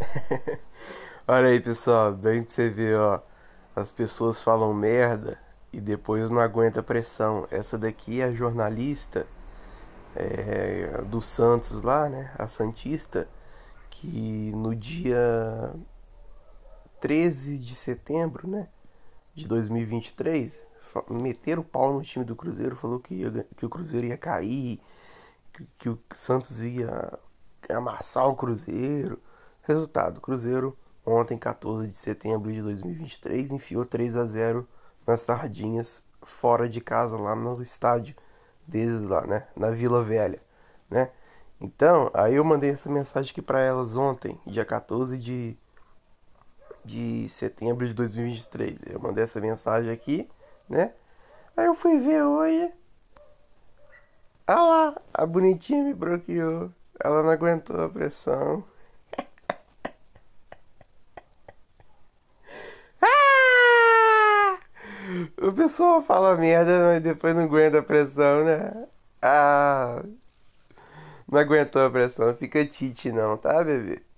Olha aí, pessoal, bem pra você ver, ó. As pessoas falam merda e depois não aguenta pressão. Essa daqui é a jornalista é, do Santos lá, né? A Santista, que no dia 13 de setembro, né? De 2023, meteram o pau no time do Cruzeiro, falou que, ia, que o Cruzeiro ia cair, que, que o Santos ia amassar o Cruzeiro Resultado: Cruzeiro, ontem, 14 de setembro de 2023, enfiou 3 a 0 nas Sardinhas, fora de casa, lá no estádio, desde lá, né? Na Vila Velha, né? Então, aí eu mandei essa mensagem aqui para elas ontem, dia 14 de, de setembro de 2023. Eu mandei essa mensagem aqui, né? Aí eu fui ver hoje. Ah lá, a bonitinha me bloqueou. Ela não aguentou a pressão. O pessoal fala merda, mas depois não aguenta a pressão, né? Ah. Não aguentou a pressão. Fica tite, não, tá, bebê?